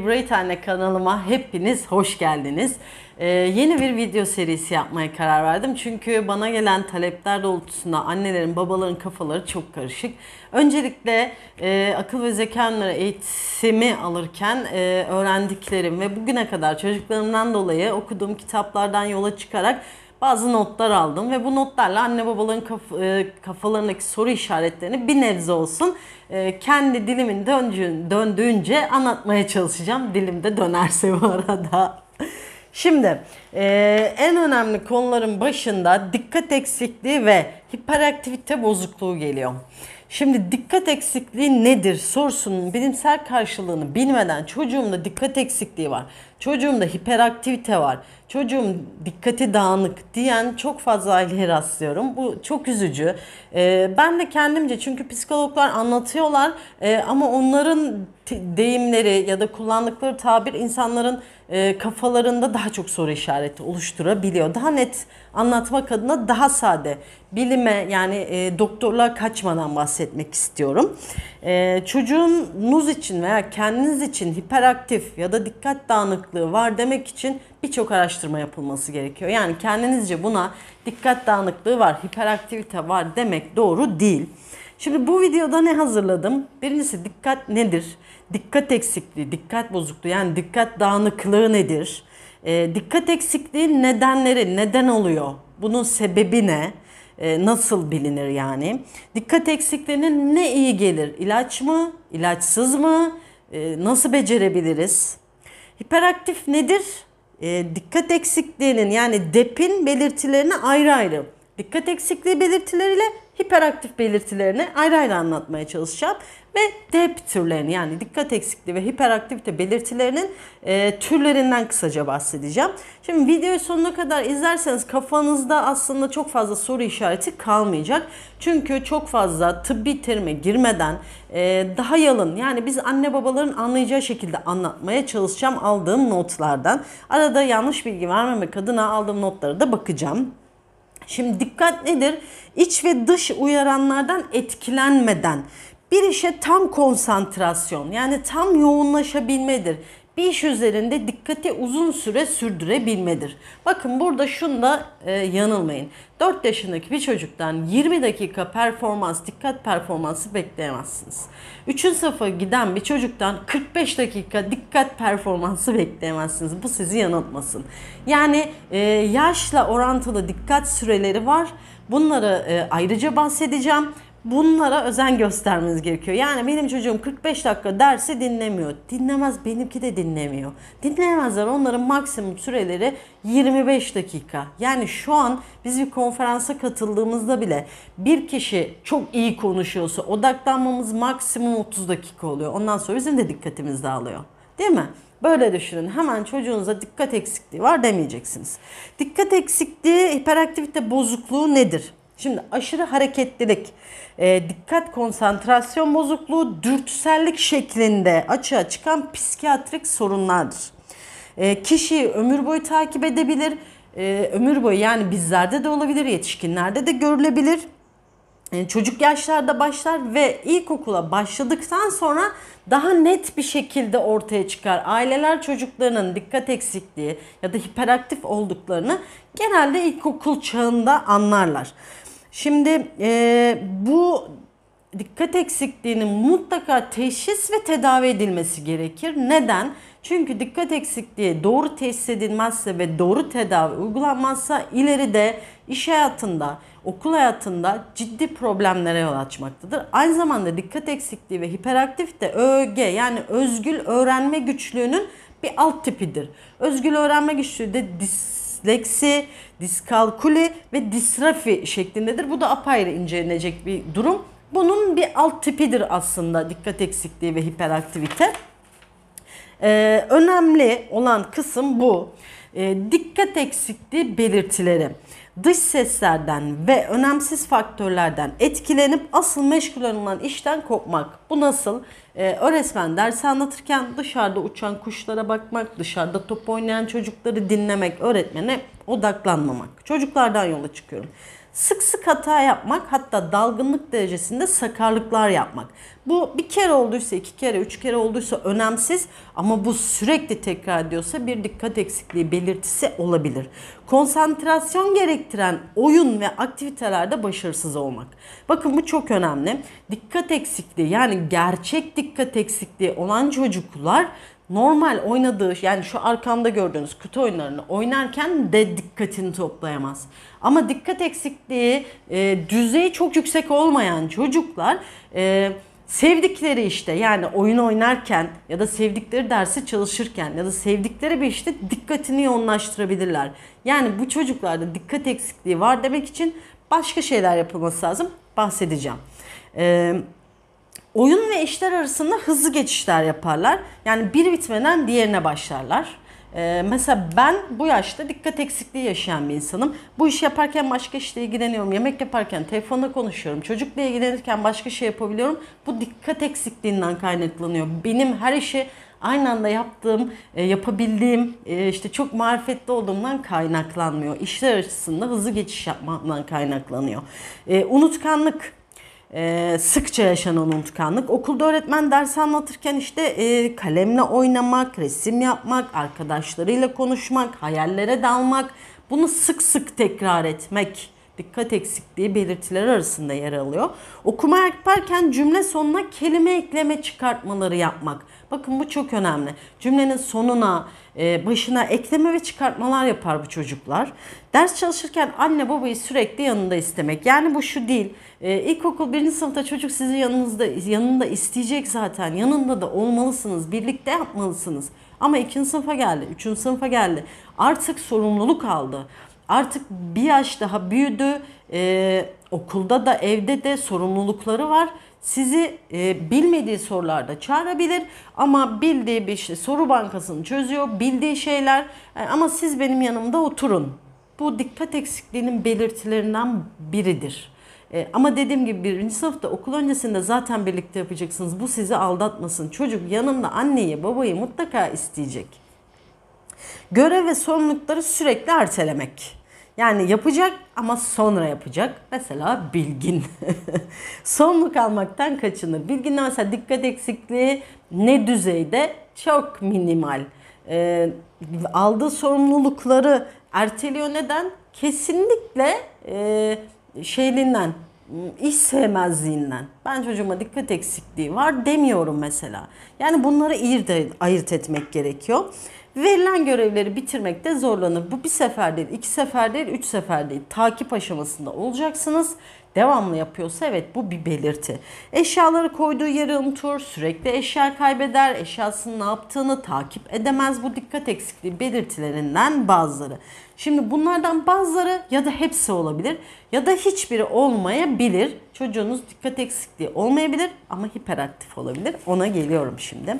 Bilgi Anne kanalıma hepiniz hoş geldiniz. Ee, yeni bir video serisi yapmaya karar verdim. Çünkü bana gelen talepler doğrultusunda annelerin, babaların kafaları çok karışık. Öncelikle e, akıl ve zeka ünlüleri eğitimi alırken e, öğrendiklerim ve bugüne kadar çocuklarımdan dolayı okuduğum kitaplardan yola çıkarak bazı notlar aldım ve bu notlarla anne babaların kaf e, kafalarındaki soru işaretlerini bir nebze olsun e, kendi dilimin döndüğün, döndüğünce anlatmaya çalışacağım. dilim de dönerse bu arada. Şimdi e, en önemli konuların başında dikkat eksikliği ve hiperaktivite bozukluğu geliyor. Şimdi dikkat eksikliği nedir sorusunun bilimsel karşılığını bilmeden çocuğumda dikkat eksikliği var. Çocuğumda hiperaktivite var. Çocuğum dikkati dağınık diyen çok fazla aileye rastlıyorum. Bu çok üzücü. Ee, ben de kendimce çünkü psikologlar anlatıyorlar e, ama onların deyimleri ya da kullandıkları tabir insanların e, kafalarında daha çok soru işareti oluşturabiliyor. Daha net anlatmak adına daha sade bilime yani e, doktorluğa kaçmadan bahsetmek istiyorum. E, çocuğunuz için veya kendiniz için hiperaktif ya da dikkat dağınık dağınıklığı var demek için birçok araştırma yapılması gerekiyor. Yani kendinizce buna dikkat dağınıklığı var, hiperaktivite var demek doğru değil. Şimdi bu videoda ne hazırladım? Birincisi dikkat nedir? Dikkat eksikliği, dikkat bozukluğu yani dikkat dağınıklığı nedir? E, dikkat eksikliği nedenleri, neden oluyor? Bunun sebebi ne? E, nasıl bilinir yani? Dikkat eksikliğinin ne iyi gelir? İlaç mı? İlaçsız mı? E, nasıl becerebiliriz? Hiperaktif nedir? E, dikkat eksikliğinin yani DEP'in belirtilerini ayrı ayrı. Dikkat eksikliği belirtileriyle hiperaktif belirtilerini ayrı ayrı anlatmaya çalışacağım ve DEP türlerini yani dikkat eksikliği ve hiperaktivite belirtilerinin e, türlerinden kısaca bahsedeceğim. Şimdi videoyu sonuna kadar izlerseniz kafanızda aslında çok fazla soru işareti kalmayacak. Çünkü çok fazla tıbbi terime girmeden e, daha yalın yani biz anne babaların anlayacağı şekilde anlatmaya çalışacağım aldığım notlardan. Arada yanlış bilgi vermemek adına aldığım notlara da bakacağım. Şimdi dikkat nedir? İç ve dış uyaranlardan etkilenmeden bir işe tam konsantrasyon yani tam yoğunlaşabilmedir. Bir iş üzerinde dikkati uzun süre sürdürebilmedir. Bakın burada şunda e, yanılmayın. 4 yaşındaki bir çocuktan 20 dakika performans, dikkat performansı bekleyemezsiniz. 3. sınıfa giden bir çocuktan 45 dakika dikkat performansı bekleyemezsiniz. Bu sizi yanıltmasın. Yani e, yaşla orantılı dikkat süreleri var. Bunlara e, ayrıca bahsedeceğim. Bunlara özen göstermeniz gerekiyor. Yani benim çocuğum 45 dakika dersi dinlemiyor. Dinlemez benimki de dinlemiyor. Dinlemezler. onların maksimum süreleri 25 dakika. Yani şu an biz bir konferansa katıldığımızda bile bir kişi çok iyi konuşuyorsa odaklanmamız maksimum 30 dakika oluyor. Ondan sonra bizim de dikkatimiz dağılıyor. Değil mi? Böyle düşünün. Hemen çocuğunuza dikkat eksikliği var demeyeceksiniz. Dikkat eksikliği, hiperaktivite bozukluğu nedir? Şimdi aşırı hareketlilik, e, dikkat konsantrasyon bozukluğu, dürtüsellik şeklinde açığa çıkan psikiyatrik sorunlardır. E, kişiyi ömür boyu takip edebilir. E, ömür boyu yani bizlerde de olabilir, yetişkinlerde de görülebilir. E, çocuk yaşlarda başlar ve ilkokula başladıktan sonra daha net bir şekilde ortaya çıkar. Aileler çocuklarının dikkat eksikliği ya da hiperaktif olduklarını genelde ilkokul çağında anlarlar. Şimdi e, bu dikkat eksikliğinin mutlaka teşhis ve tedavi edilmesi gerekir. Neden? Çünkü dikkat eksikliği doğru teşhis edilmezse ve doğru tedavi uygulanmazsa ileride iş hayatında, okul hayatında ciddi problemlere yol açmaktadır. Aynı zamanda dikkat eksikliği ve hiperaktif de ÖG yani özgül öğrenme güçlüğünün bir alt tipidir. Özgül öğrenme güçlüğü de dis disleksi, diskalkuli ve disrafi şeklindedir. Bu da apayrı incelenecek bir durum. Bunun bir alt tipidir aslında dikkat eksikliği ve hiperaktivite. Ee, önemli olan kısım bu. Ee, dikkat eksikliği belirtileri dış seslerden ve önemsiz faktörlerden etkilenip asıl meşgul olunan işten kopmak. Bu nasıl? Ee, öğretmen dersi anlatırken dışarıda uçan kuşlara bakmak, dışarıda top oynayan çocukları dinlemek, öğretmene odaklanmamak. Çocuklardan yola çıkıyorum. Sık sık hata yapmak hatta dalgınlık derecesinde sakarlıklar yapmak. Bu bir kere olduysa, iki kere, üç kere olduysa önemsiz ama bu sürekli tekrar ediyorsa bir dikkat eksikliği belirtisi olabilir. Konsantrasyon gerektiren oyun ve aktivitelerde başarısız olmak. Bakın bu çok önemli. Dikkat eksikliği yani gerçek dikkat eksikliği olan çocuklar normal oynadığı yani şu arkamda gördüğünüz kutu oyunlarını oynarken de dikkatini toplayamaz. Ama dikkat eksikliği e, düzeyi çok yüksek olmayan çocuklar e, sevdikleri işte yani oyun oynarken ya da sevdikleri dersi çalışırken ya da sevdikleri bir işte dikkatini yoğunlaştırabilirler. Yani bu çocuklarda dikkat eksikliği var demek için başka şeyler yapılması lazım bahsedeceğim. Ee, Oyun ve işler arasında hızlı geçişler yaparlar. Yani bir bitmeden diğerine başlarlar. Ee, mesela ben bu yaşta dikkat eksikliği yaşayan bir insanım. Bu işi yaparken başka işle ilgileniyorum. Yemek yaparken telefonda konuşuyorum. Çocukla ilgilenirken başka şey yapabiliyorum. Bu dikkat eksikliğinden kaynaklanıyor. Benim her işi aynı anda yaptığım, e, yapabildiğim, e, işte çok marifetli olduğumdan kaynaklanmıyor. İşler açısında hızlı geçiş yapmamdan kaynaklanıyor. E, unutkanlık e, sıkça yaşanan unutkanlık. Okulda öğretmen ders anlatırken işte e, kalemle oynamak, resim yapmak, arkadaşlarıyla konuşmak, hayallere dalmak, bunu sık sık tekrar etmek dikkat eksikliği belirtileri arasında yer alıyor. Okuma yaparken cümle sonuna kelime ekleme çıkartmaları yapmak. Bakın bu çok önemli. Cümlenin sonuna, e, başına ekleme ve çıkartmalar yapar bu çocuklar. Ders çalışırken anne babayı sürekli yanında istemek. Yani bu şu değil. E, ilkokul birinci sınıfta çocuk sizi yanınızda, yanında isteyecek zaten. Yanında da olmalısınız. Birlikte yapmalısınız. Ama ikinci sınıfa geldi, üçüncü sınıfa geldi. Artık sorumluluk aldı artık bir yaş daha büyüdü. Ee, okulda da evde de sorumlulukları var. Sizi e, bilmediği sorularda çağırabilir ama bildiği bir işte soru bankasını çözüyor, bildiği şeyler yani e, ama siz benim yanımda oturun. Bu dikkat eksikliğinin belirtilerinden biridir. E, ama dediğim gibi birinci sınıfta okul öncesinde zaten birlikte yapacaksınız. Bu sizi aldatmasın. Çocuk Yanında anneyi babayı mutlaka isteyecek. Görev ve sorumlulukları sürekli ertelemek. Yani yapacak ama sonra yapacak. Mesela bilgin. Sorumluluk almaktan kaçınır. Bilgin mesela dikkat eksikliği ne düzeyde? Çok minimal. E, aldığı sorumlulukları erteliyor. Neden? Kesinlikle e, şeyliğinden, iş sevmezliğinden. Ben çocuğuma dikkat eksikliği var demiyorum mesela. Yani bunları ayırt etmek gerekiyor verilen görevleri bitirmekte zorlanır. Bu bir sefer değil, iki sefer değil, üç sefer değil. Takip aşamasında olacaksınız devamlı yapıyorsa evet bu bir belirti. Eşyaları koyduğu yeri unutur, sürekli eşya kaybeder, eşyasının ne yaptığını takip edemez. Bu dikkat eksikliği belirtilerinden bazıları. Şimdi bunlardan bazıları ya da hepsi olabilir ya da hiçbiri olmayabilir. Çocuğunuz dikkat eksikliği olmayabilir ama hiperaktif olabilir. Ona geliyorum şimdi.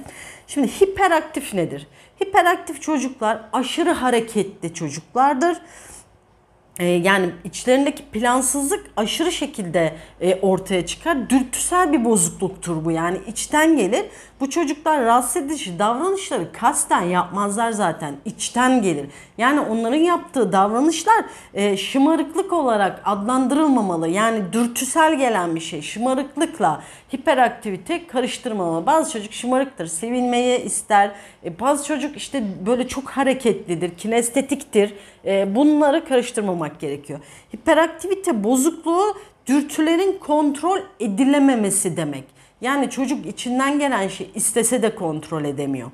Şimdi hiperaktif nedir? Hiperaktif çocuklar aşırı hareketli çocuklardır e, yani içlerindeki plansızlık aşırı şekilde e, ortaya çıkar. Dürtüsel bir bozukluktur bu yani içten gelir. Bu çocuklar rahatsız edici davranışları kasten yapmazlar zaten içten gelir. Yani onların yaptığı davranışlar e, şımarıklık olarak adlandırılmamalı. Yani dürtüsel gelen bir şey. Şımarıklıkla hiperaktivite karıştırmamalı. Bazı çocuk şımarıktır, sevilmeyi ister. E, bazı çocuk işte böyle çok hareketlidir, kinestetiktir. E, bunları karıştırmamak gerekiyor. Hiperaktivite bozukluğu dürtülerin kontrol edilememesi demek. Yani çocuk içinden gelen şey istese de kontrol edemiyor.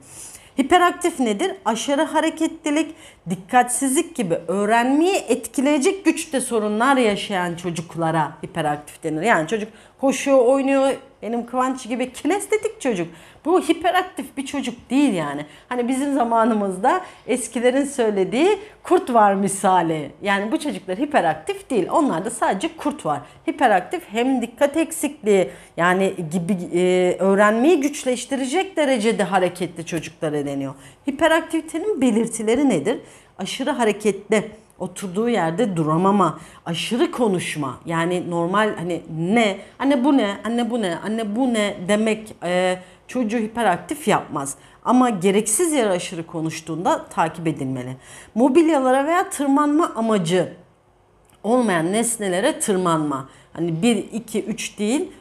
Hiperaktif nedir? Aşırı hareketlilik, dikkatsizlik gibi öğrenmeyi etkileyecek güçte sorunlar yaşayan çocuklara hiperaktif denir. Yani çocuk koşuyor, oynuyor. Benim Kıvanç gibi kinestetik çocuk. Bu hiperaktif bir çocuk değil yani. Hani bizim zamanımızda eskilerin söylediği kurt var misali. Yani bu çocuklar hiperaktif değil. Onlarda sadece kurt var. Hiperaktif hem dikkat eksikliği yani gibi e, öğrenmeyi güçleştirecek derecede hareketli çocuklara deniyor. Hiperaktivitenin belirtileri nedir? Aşırı hareketli oturduğu yerde duramama, aşırı konuşma yani normal hani ne, anne bu ne, anne bu ne, anne bu ne demek e, çocuğu hiperaktif yapmaz. Ama gereksiz yere aşırı konuştuğunda takip edilmeli. Mobilyalara veya tırmanma amacı olmayan nesnelere tırmanma. Hani 1, 2, 3 değil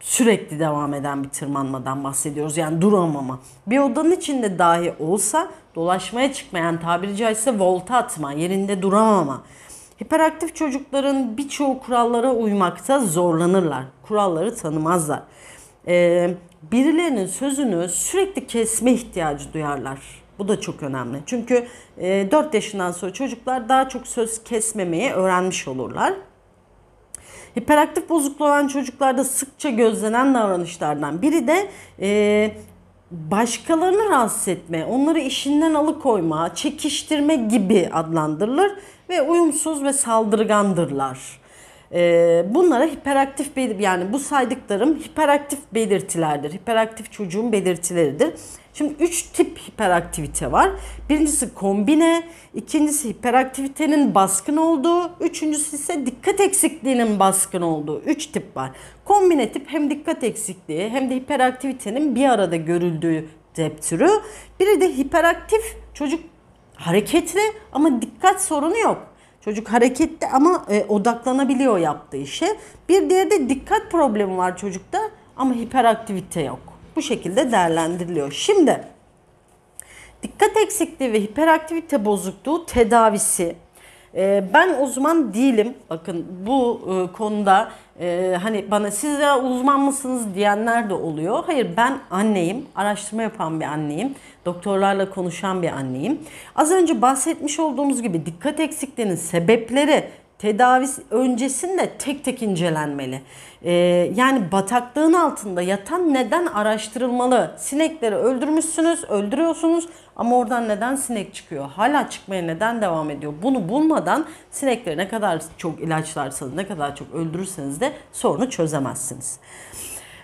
sürekli devam eden bir tırmanmadan bahsediyoruz. Yani duramama. Bir odanın içinde dahi olsa dolaşmaya çıkmayan tabiri caizse volta atma, yerinde duramama. Hiperaktif çocukların birçoğu kurallara uymakta zorlanırlar. Kuralları tanımazlar. Ee, birilerinin sözünü sürekli kesme ihtiyacı duyarlar. Bu da çok önemli. Çünkü 4 e, yaşından sonra çocuklar daha çok söz kesmemeyi öğrenmiş olurlar. Hiperaktif bozukluğu olan çocuklarda sıkça gözlenen davranışlardan biri de e, başkalarını rahatsız etme, onları işinden alıkoyma, çekiştirme gibi adlandırılır ve uyumsuz ve saldırgandırlar. E, bunlara hiperaktif yani bu saydıklarım hiperaktif belirtilerdir. Hiperaktif çocuğun belirtileridir. Şimdi üç tip hiperaktivite var. Birincisi kombine, ikincisi hiperaktivitenin baskın olduğu, üçüncüsü ise dikkat eksikliğinin baskın olduğu. Üç tip var. Kombine tip hem dikkat eksikliği hem de hiperaktivitenin bir arada görüldüğü tip türü. Biri de hiperaktif çocuk hareketli ama dikkat sorunu yok. Çocuk hareketli ama e, odaklanabiliyor yaptığı işe. Bir diğeri de dikkat problemi var çocukta ama hiperaktivite yok. Bu şekilde değerlendiriliyor. Şimdi dikkat eksikliği ve hiperaktivite bozukluğu tedavisi e, ben uzman değilim. Bakın bu e, konuda e, hani bana siz ya uzman mısınız diyenler de oluyor. Hayır ben anneyim. Araştırma yapan bir anneyim. Doktorlarla konuşan bir anneyim. Az önce bahsetmiş olduğumuz gibi dikkat eksikliğinin sebepleri Tedavisi öncesinde tek tek incelenmeli. Ee, yani bataklığın altında yatan neden araştırılmalı. Sinekleri öldürmüşsünüz, öldürüyorsunuz ama oradan neden sinek çıkıyor? Hala çıkmaya neden devam ediyor? Bunu bulmadan sinekleri ne kadar çok ilaçlarsanız, ne kadar çok öldürürseniz de sorunu çözemezsiniz.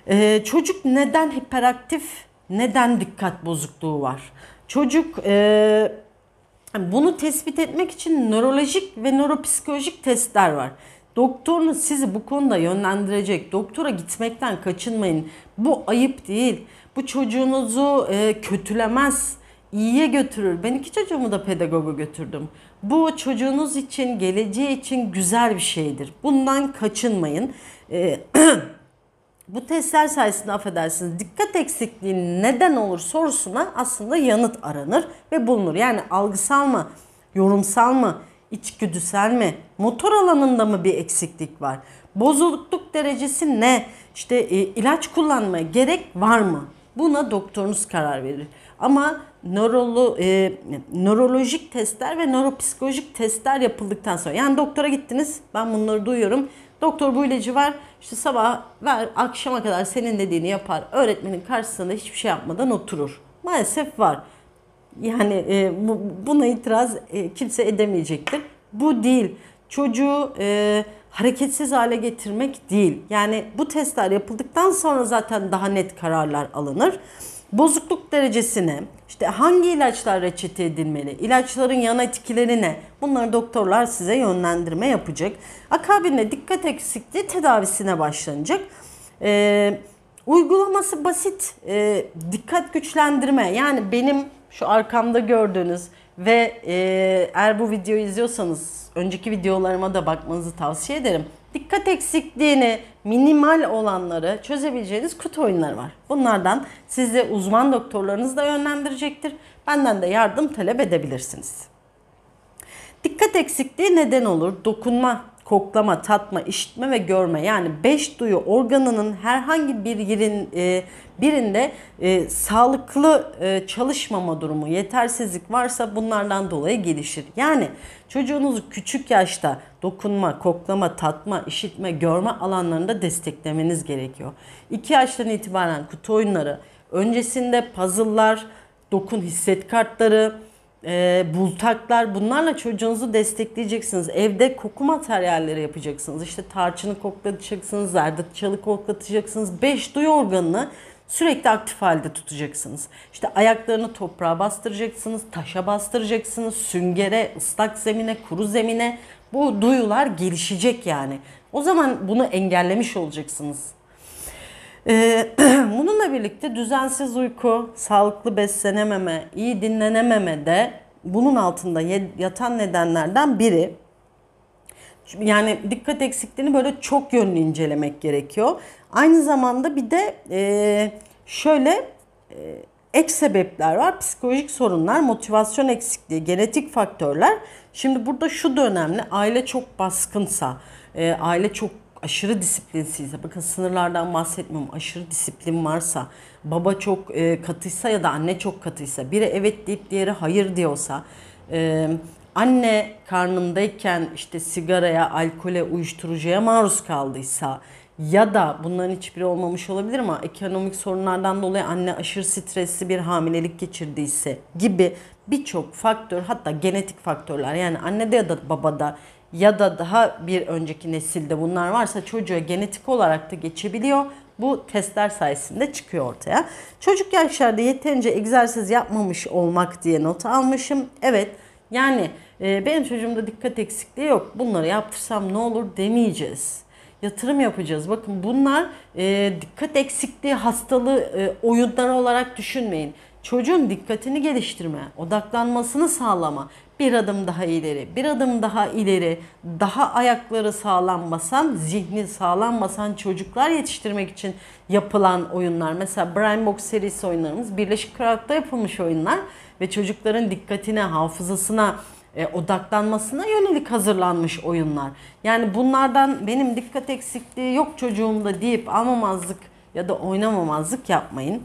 Ee, çocuk neden hiperaktif, neden dikkat bozukluğu var? Çocuk... Ee, Hani bunu tespit etmek için nörolojik ve nöropsikolojik testler var. Doktorunuz sizi bu konuda yönlendirecek. Doktora gitmekten kaçınmayın. Bu ayıp değil. Bu çocuğunuzu e, kötülemez iyiye götürür. Ben iki çocuğumu da pedagoga götürdüm. Bu çocuğunuz için, geleceği için güzel bir şeydir. Bundan kaçınmayın. Ee, bu testler sayesinde affedersiniz dikkat eksikliği neden olur sorusuna aslında yanıt aranır ve bulunur. Yani algısal mı, yorumsal mı, içgüdüsel mi, motor alanında mı bir eksiklik var? Bozukluk derecesi ne? İşte e, ilaç kullanmaya gerek var mı? Buna doktorunuz karar verir. Ama nörolo, e, nörolojik testler ve nöropsikolojik testler yapıldıktan sonra yani doktora gittiniz ben bunları duyuyorum. Doktor bu ilacı var işte sabah ver akşama kadar senin dediğini yapar. Öğretmenin karşısında hiçbir şey yapmadan oturur. Maalesef var. Yani e, bu, buna itiraz e, kimse edemeyecektir. Bu değil. Çocuğu e, hareketsiz hale getirmek değil. Yani bu testler yapıldıktan sonra zaten daha net kararlar alınır bozukluk derecesine, işte hangi ilaçlar reçete edilmeli, ilaçların yan etkileri ne? Bunları doktorlar size yönlendirme yapacak. Akabinde dikkat eksikliği tedavisine başlanacak. Ee, uygulaması basit e, dikkat güçlendirme yani benim şu arkamda gördüğünüz ve e, eğer bu videoyu izliyorsanız önceki videolarıma da bakmanızı tavsiye ederim dikkat eksikliğini minimal olanları çözebileceğiniz kutu oyunları var. Bunlardan sizi uzman doktorlarınız da yönlendirecektir. Benden de yardım talep edebilirsiniz. Dikkat eksikliği neden olur? Dokunma koklama, tatma, işitme ve görme yani beş duyu organının herhangi bir yerin e, birinde e, sağlıklı e, çalışmama durumu, yetersizlik varsa bunlardan dolayı gelişir. Yani çocuğunuzu küçük yaşta dokunma, koklama, tatma, işitme, görme alanlarında desteklemeniz gerekiyor. 2 yaştan itibaren kutu oyunları, öncesinde puzzle'lar, dokun hisset kartları, e, bultaklar bunlarla çocuğunuzu destekleyeceksiniz. Evde koku materyalleri yapacaksınız. İşte tarçını koklatacaksınız, zerdeçalı koklatacaksınız. Beş duyu organını sürekli aktif halde tutacaksınız. İşte ayaklarını toprağa bastıracaksınız, taşa bastıracaksınız, süngere, ıslak zemine, kuru zemine. Bu duyular gelişecek yani. O zaman bunu engellemiş olacaksınız. Ee, bununla birlikte düzensiz uyku, sağlıklı beslenememe, iyi dinlenememe de bunun altında yatan nedenlerden biri. Yani dikkat eksikliğini böyle çok yönlü incelemek gerekiyor. Aynı zamanda bir de e, şöyle e, ek sebepler var. Psikolojik sorunlar, motivasyon eksikliği, genetik faktörler. Şimdi burada şu da önemli. Aile çok baskınsa, e, aile çok aşırı disiplinsizse, bakın sınırlardan bahsetmiyorum, aşırı disiplin varsa, baba çok e, katıysa ya da anne çok katıysa, biri evet deyip diğeri hayır diyorsa, e, anne karnındayken işte sigaraya, alkole, uyuşturucuya maruz kaldıysa ya da bunların hiçbiri olmamış olabilir ama ekonomik sorunlardan dolayı anne aşırı stresli bir hamilelik geçirdiyse gibi birçok faktör hatta genetik faktörler yani annede ya da babada ya da daha bir önceki nesilde bunlar varsa çocuğa genetik olarak da geçebiliyor. Bu testler sayesinde çıkıyor ortaya. Çocuk yaşlarda yeterince egzersiz yapmamış olmak diye not almışım. Evet yani e, benim çocuğumda dikkat eksikliği yok. Bunları yaptırsam ne olur demeyeceğiz. Yatırım yapacağız. Bakın bunlar e, dikkat eksikliği hastalığı e, oyunları olarak düşünmeyin. Çocuğun dikkatini geliştirme, odaklanmasını sağlama, bir adım daha ileri, bir adım daha ileri, daha ayakları sağlam basan, zihni sağlam çocuklar yetiştirmek için yapılan oyunlar. Mesela Brain Box serisi oyunlarımız Birleşik Krallık'ta yapılmış oyunlar ve çocukların dikkatine, hafızasına, e, odaklanmasına yönelik hazırlanmış oyunlar. Yani bunlardan benim dikkat eksikliği yok çocuğumda deyip almamazlık ya da oynamamazlık yapmayın.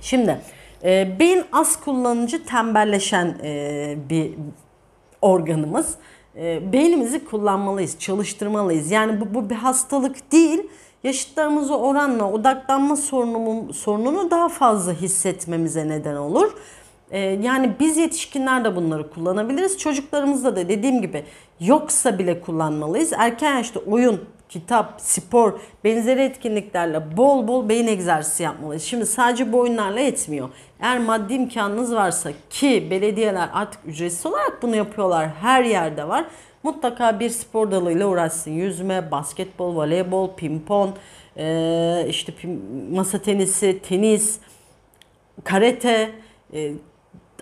Şimdi e, beyin az kullanıcı tembelleşen e, bir organımız. E, beynimizi kullanmalıyız, çalıştırmalıyız. Yani bu, bu bir hastalık değil. Yaşıtlarımıza oranla odaklanma sorunumu, sorununu daha fazla hissetmemize neden olur. E, yani biz yetişkinler de bunları kullanabiliriz. Çocuklarımızda da dediğim gibi yoksa bile kullanmalıyız. Erken yaşta oyun, kitap, spor benzeri etkinliklerle bol bol beyin egzersizi yapmalıyız. Şimdi sadece bu oyunlarla yetmiyor. Eğer maddi imkanınız varsa ki belediyeler artık ücretsiz olarak bunu yapıyorlar her yerde var. Mutlaka bir spor dalıyla uğraşsın. Yüzme, basketbol, voleybol, pimpon, işte masa tenisi, tenis, karate, e,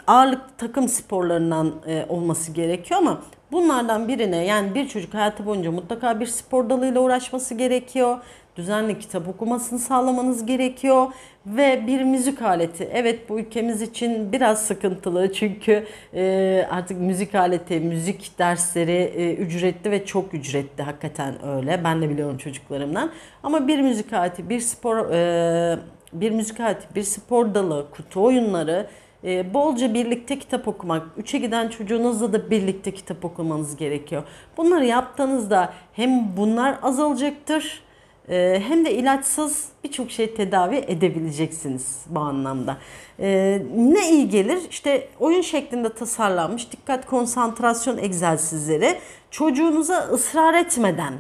ağırlık takım sporlarından olması gerekiyor ama Bunlardan birine yani bir çocuk hayatı boyunca mutlaka bir spor dalıyla uğraşması gerekiyor. Düzenli kitap okumasını sağlamanız gerekiyor ve bir müzik aleti. Evet bu ülkemiz için biraz sıkıntılı çünkü e, artık müzik aleti, müzik dersleri e, ücretli ve çok ücretli hakikaten öyle. Ben de biliyorum çocuklarımdan. Ama bir müzik aleti, bir spor e, bir müzik aleti, bir spor dalı, kutu oyunları e, bolca birlikte kitap okumak, üçe giden çocuğunuzla da birlikte kitap okumanız gerekiyor. Bunları yaptığınızda hem bunlar azalacaktır e, hem de ilaçsız birçok şey tedavi edebileceksiniz bu anlamda. E, ne iyi gelir? İşte oyun şeklinde tasarlanmış dikkat konsantrasyon egzersizleri çocuğunuza ısrar etmeden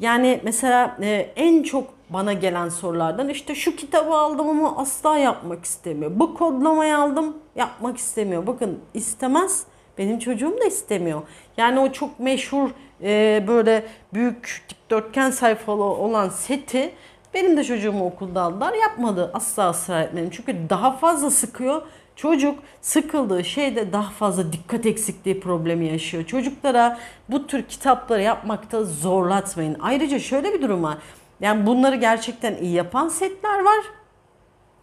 yani mesela e, en çok bana gelen sorulardan işte şu kitabı aldım ama asla yapmak istemiyor. Bu kodlamayı aldım yapmak istemiyor. Bakın istemez. Benim çocuğum da istemiyor. Yani o çok meşhur e, böyle büyük dikdörtgen sayfalı olan seti benim de çocuğumu okulda aldılar. Yapmadı. Asla ısrar etmedim. Çünkü daha fazla sıkıyor. Çocuk sıkıldığı şeyde daha fazla dikkat eksikliği problemi yaşıyor. Çocuklara bu tür kitapları yapmakta zorlatmayın. Ayrıca şöyle bir durum var. Yani bunları gerçekten iyi yapan setler var.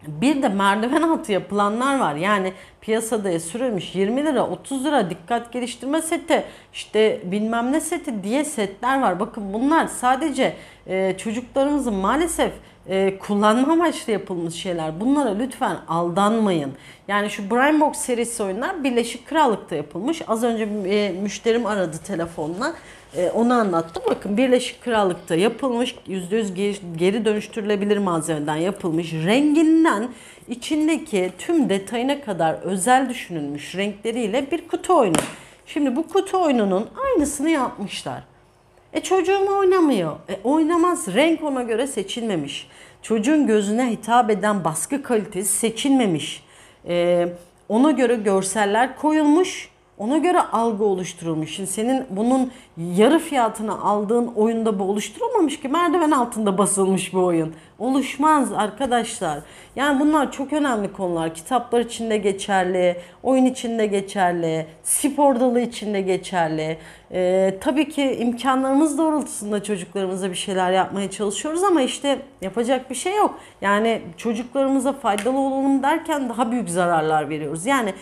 Bir de merdiven altı yapılanlar var. Yani piyasada sürülmüş 20 lira 30 lira dikkat geliştirme seti işte bilmem ne seti diye setler var. Bakın bunlar sadece e, çocuklarımızın maalesef e, kullanma amaçlı yapılmış şeyler. Bunlara lütfen aldanmayın. Yani şu Brain Box serisi oyunlar Birleşik Krallık'ta yapılmış. Az önce e, müşterim aradı telefonla. E, onu anlattım. Bakın Birleşik Krallık'ta yapılmış, %100 geri dönüştürülebilir malzemeden yapılmış, renginden içindeki tüm detayına kadar özel düşünülmüş renkleriyle bir kutu oyunu. Şimdi bu kutu oyununun aynısını yapmışlar. E çocuğum oynamıyor. E oynamaz. Renk ona göre seçilmemiş. Çocuğun gözüne hitap eden baskı kalitesi seçilmemiş. E, ona göre görseller koyulmuş ona göre algı oluşturulmuş. Şimdi senin bunun yarı fiyatına aldığın oyunda bu oluşturulmamış ki merdiven altında basılmış bu oyun. Oluşmaz arkadaşlar. Yani bunlar çok önemli konular. Kitaplar içinde geçerli, oyun içinde geçerli, spor dalı içinde geçerli. Ee, tabii ki imkanlarımız doğrultusunda çocuklarımıza bir şeyler yapmaya çalışıyoruz ama işte yapacak bir şey yok. Yani çocuklarımıza faydalı olalım derken daha büyük zararlar veriyoruz. Yani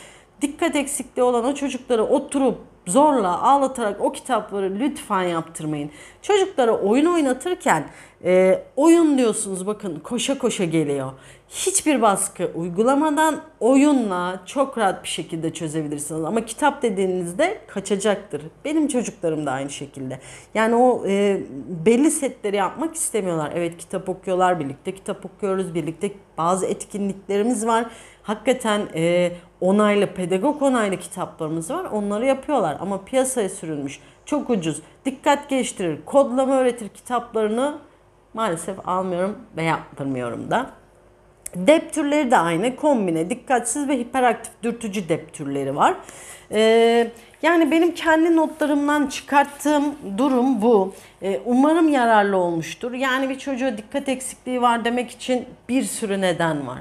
dikkat eksikliği olan o çocuklara oturup zorla ağlatarak o kitapları lütfen yaptırmayın. Çocuklara oyun oynatırken e, oyun diyorsunuz bakın koşa koşa geliyor. Hiçbir baskı uygulamadan oyunla çok rahat bir şekilde çözebilirsiniz. Ama kitap dediğinizde kaçacaktır. Benim çocuklarım da aynı şekilde. Yani o e, belli setleri yapmak istemiyorlar. Evet kitap okuyorlar birlikte, kitap okuyoruz birlikte. Bazı etkinliklerimiz var. Hakikaten e, onaylı, pedagog onaylı kitaplarımız var. Onları yapıyorlar ama piyasaya sürülmüş. Çok ucuz. Dikkat geliştirir, kodlama öğretir kitaplarını maalesef almıyorum ve yaptırmıyorum da. Dep türleri de aynı. Kombine, dikkatsiz ve hiperaktif dürtücü dep türleri var. Ee, yani benim kendi notlarımdan çıkarttığım durum bu. Ee, umarım yararlı olmuştur. Yani bir çocuğa dikkat eksikliği var demek için bir sürü neden var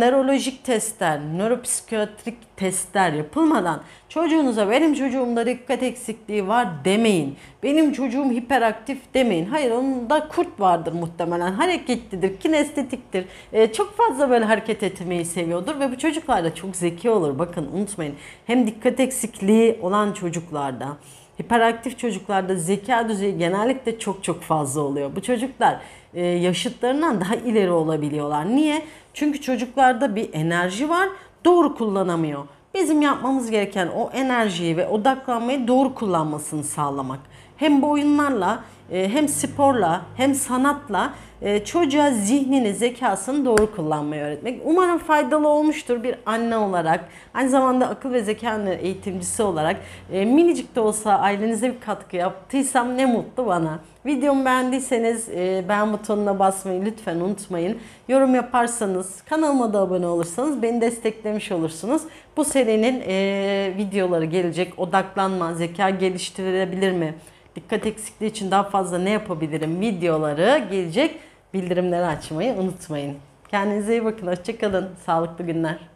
nörolojik testler, nöropsikiyatrik testler yapılmadan çocuğunuza benim çocuğumda dikkat eksikliği var demeyin. Benim çocuğum hiperaktif demeyin. Hayır onda kurt vardır muhtemelen. Hareketlidir, kinestetiktir. Ee, çok fazla böyle hareket etmeyi seviyordur ve bu çocuklar da çok zeki olur. Bakın unutmayın. Hem dikkat eksikliği olan çocuklarda hiperaktif çocuklarda zeka düzeyi genellikle çok çok fazla oluyor. Bu çocuklar e, yaşıtlarından daha ileri olabiliyorlar. Niye? Çünkü çocuklarda bir enerji var doğru kullanamıyor. Bizim yapmamız gereken o enerjiyi ve odaklanmayı doğru kullanmasını sağlamak. Hem bu oyunlarla e, hem sporla hem sanatla e, çocuğa zihnini, zekasını doğru kullanmayı öğretmek. Umarım faydalı olmuştur bir anne olarak. Aynı zamanda akıl ve zeka eğitimcisi olarak e, minicik de olsa ailenize bir katkı yaptıysam ne mutlu bana. Videomu beğendiyseniz beğen butonuna basmayı lütfen unutmayın. Yorum yaparsanız, kanalıma da abone olursanız beni desteklemiş olursunuz. Bu serinin videoları gelecek. Odaklanma, zeka geliştirilebilir mi? dikkat eksikliği için daha fazla ne yapabilirim videoları gelecek. Bildirimleri açmayı unutmayın. Kendinize iyi bakın. Hoşçakalın. Sağlıklı günler.